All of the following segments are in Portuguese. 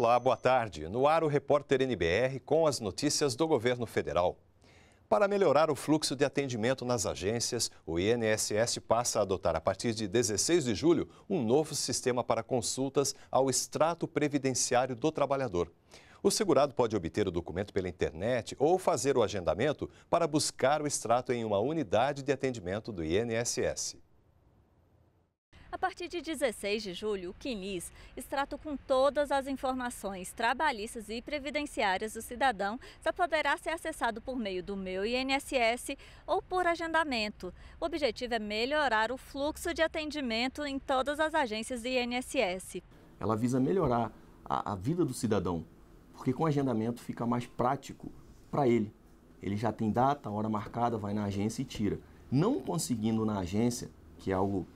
Olá, boa tarde. No ar o repórter NBR com as notícias do governo federal. Para melhorar o fluxo de atendimento nas agências, o INSS passa a adotar a partir de 16 de julho um novo sistema para consultas ao extrato previdenciário do trabalhador. O segurado pode obter o documento pela internet ou fazer o agendamento para buscar o extrato em uma unidade de atendimento do INSS. A partir de 16 de julho, o CNIS extrato com todas as informações trabalhistas e previdenciárias do cidadão só poderá ser acessado por meio do meu INSS ou por agendamento. O objetivo é melhorar o fluxo de atendimento em todas as agências do INSS. Ela visa melhorar a, a vida do cidadão, porque com agendamento fica mais prático para ele. Ele já tem data, hora marcada, vai na agência e tira. Não conseguindo na agência, que é algo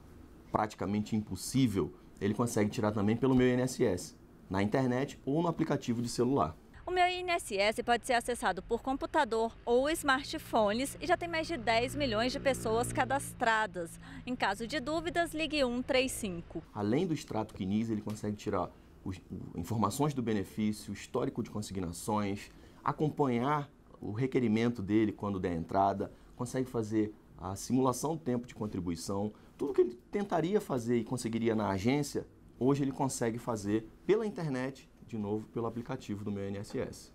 praticamente impossível, ele consegue tirar também pelo meu INSS, na internet ou no aplicativo de celular. O meu INSS pode ser acessado por computador ou smartphones e já tem mais de 10 milhões de pessoas cadastradas. Em caso de dúvidas, ligue 135. Além do extrato CNIS, ele consegue tirar os, informações do benefício, histórico de consignações, acompanhar o requerimento dele quando der entrada, consegue fazer a simulação do tempo de contribuição, tudo que ele tentaria fazer e conseguiria na agência, hoje ele consegue fazer pela internet, de novo, pelo aplicativo do meu INSS.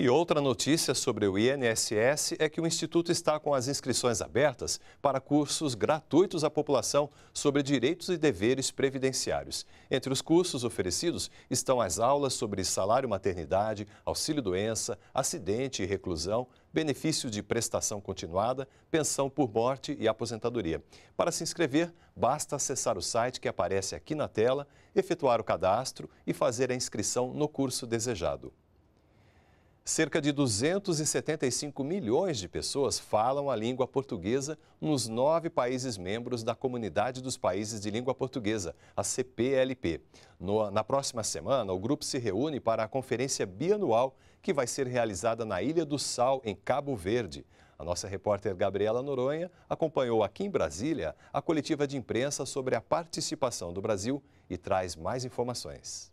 E outra notícia sobre o INSS é que o Instituto está com as inscrições abertas para cursos gratuitos à população sobre direitos e deveres previdenciários. Entre os cursos oferecidos estão as aulas sobre salário maternidade, auxílio-doença, acidente e reclusão, benefício de prestação continuada, pensão por morte e aposentadoria. Para se inscrever, basta acessar o site que aparece aqui na tela, efetuar o cadastro e fazer a inscrição no curso desejado. Cerca de 275 milhões de pessoas falam a língua portuguesa nos nove países membros da Comunidade dos Países de Língua Portuguesa, a CPLP. No, na próxima semana, o grupo se reúne para a conferência bianual que vai ser realizada na Ilha do Sal, em Cabo Verde. A nossa repórter Gabriela Noronha acompanhou aqui em Brasília a coletiva de imprensa sobre a participação do Brasil e traz mais informações.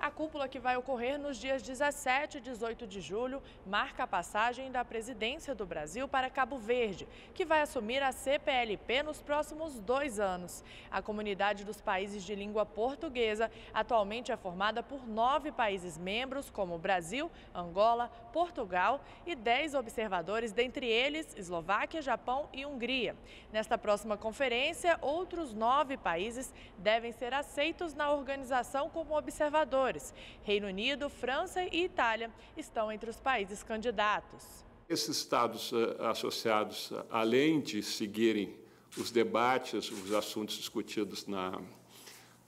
A cúpula que vai ocorrer nos dias 17 e 18 de julho marca a passagem da presidência do Brasil para Cabo Verde, que vai assumir a CPLP nos próximos dois anos. A comunidade dos países de língua portuguesa atualmente é formada por nove países membros, como Brasil, Angola, Portugal e dez observadores, dentre eles Eslováquia, Japão e Hungria. Nesta próxima conferência, outros nove países devem ser aceitos na organização como observadores vencedores. Reino Unido, França e Itália estão entre os países candidatos. Esses estados eh, associados, eh, além de seguirem os debates, os assuntos discutidos na,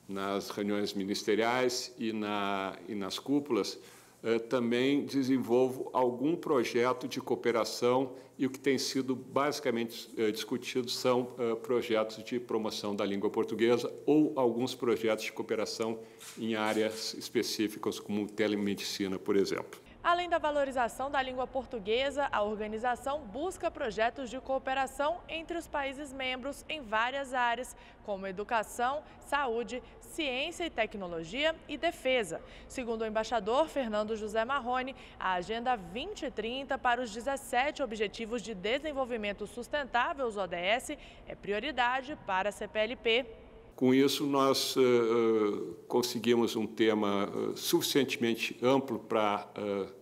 nas reuniões ministeriais e, na, e nas cúpulas, eh, também desenvolvo algum projeto de cooperação e o que tem sido basicamente eh, discutido são eh, projetos de promoção da língua portuguesa ou alguns projetos de cooperação em áreas específicas, como telemedicina, por exemplo. Além da valorização da língua portuguesa, a organização busca projetos de cooperação entre os países membros em várias áreas, como educação, saúde, ciência e tecnologia e defesa. Segundo o embaixador Fernando José Marrone, a Agenda 2030 para os 17 Objetivos de Desenvolvimento Sustentável, os ODS, é prioridade para a CPLP. Com isso, nós uh, conseguimos um tema uh, suficientemente amplo para uh,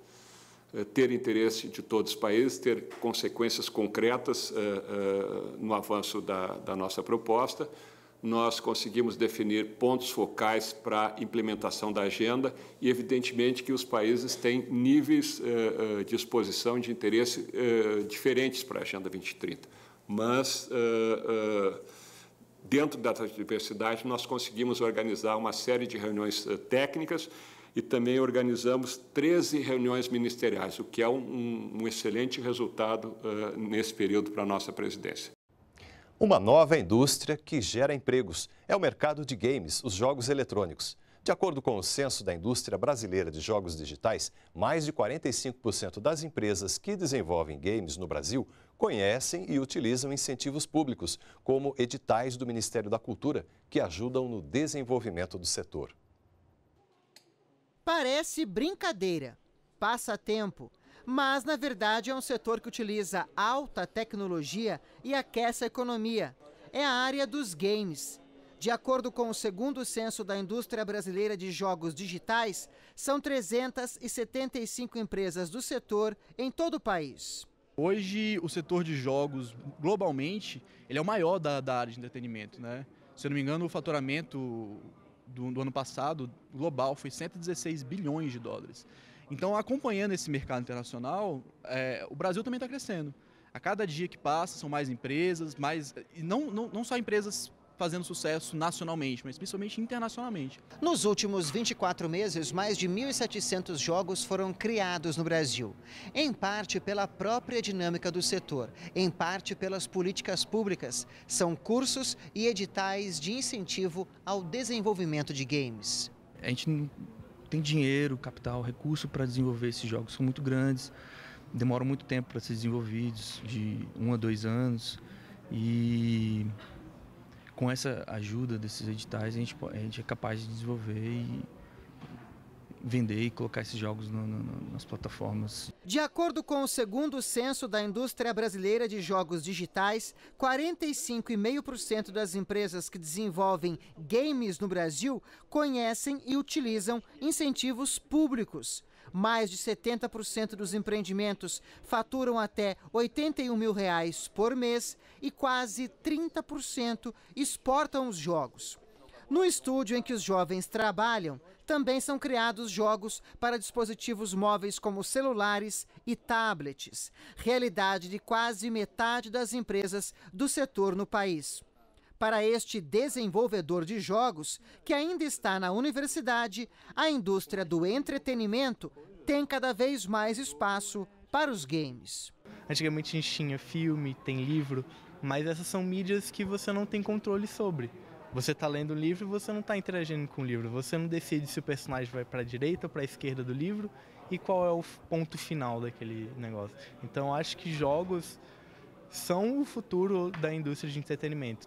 eh, ter interesse de todos os países, ter consequências concretas eh, eh, no avanço da, da nossa proposta. Nós conseguimos definir pontos focais para a implementação da agenda e, evidentemente, que os países têm níveis de exposição de interesse diferentes para a Agenda 2030. Mas dentro da diversidade, nós conseguimos organizar uma série de reuniões técnicas e também organizamos 13 reuniões ministeriais, o que é um, um excelente resultado uh, nesse período para a nossa presidência. Uma nova indústria que gera empregos é o mercado de games, os jogos eletrônicos. De acordo com o censo da indústria brasileira de jogos digitais, mais de 45% das empresas que desenvolvem games no Brasil conhecem e utilizam incentivos públicos, como editais do Ministério da Cultura, que ajudam no desenvolvimento do setor. Parece brincadeira, passatempo, mas na verdade é um setor que utiliza alta tecnologia e aquece a economia. É a área dos games. De acordo com o segundo censo da indústria brasileira de jogos digitais, são 375 empresas do setor em todo o país. Hoje, o setor de jogos, globalmente, ele é o maior da, da área de entretenimento. Né? Se eu não me engano, o faturamento do, do ano passado global foi 116 bilhões de dólares. Então, acompanhando esse mercado internacional, é, o Brasil também está crescendo. A cada dia que passa, são mais empresas, mais. E não, não, não só empresas fazendo sucesso nacionalmente, mas principalmente internacionalmente. Nos últimos 24 meses, mais de 1.700 jogos foram criados no Brasil, em parte pela própria dinâmica do setor, em parte pelas políticas públicas. São cursos e editais de incentivo ao desenvolvimento de games. A gente não tem dinheiro, capital, recurso para desenvolver esses jogos, são muito grandes, demoram muito tempo para ser desenvolvidos, de um a dois anos. E com essa ajuda desses editais, a gente, a gente é capaz de desenvolver e vender e colocar esses jogos no, no, nas plataformas. De acordo com o segundo censo da indústria brasileira de jogos digitais, 45,5% das empresas que desenvolvem games no Brasil conhecem e utilizam incentivos públicos. Mais de 70% dos empreendimentos faturam até 81 mil reais por mês e quase 30% exportam os jogos. No estúdio em que os jovens trabalham, também são criados jogos para dispositivos móveis como celulares e tablets, realidade de quase metade das empresas do setor no país. Para este desenvolvedor de jogos, que ainda está na universidade, a indústria do entretenimento tem cada vez mais espaço para os games. Antigamente a gente tinha filme, tem livro, mas essas são mídias que você não tem controle sobre. Você está lendo um livro e você não está interagindo com o livro. Você não decide se o personagem vai para a direita ou para a esquerda do livro e qual é o ponto final daquele negócio. Então acho que jogos são o futuro da indústria de entretenimento.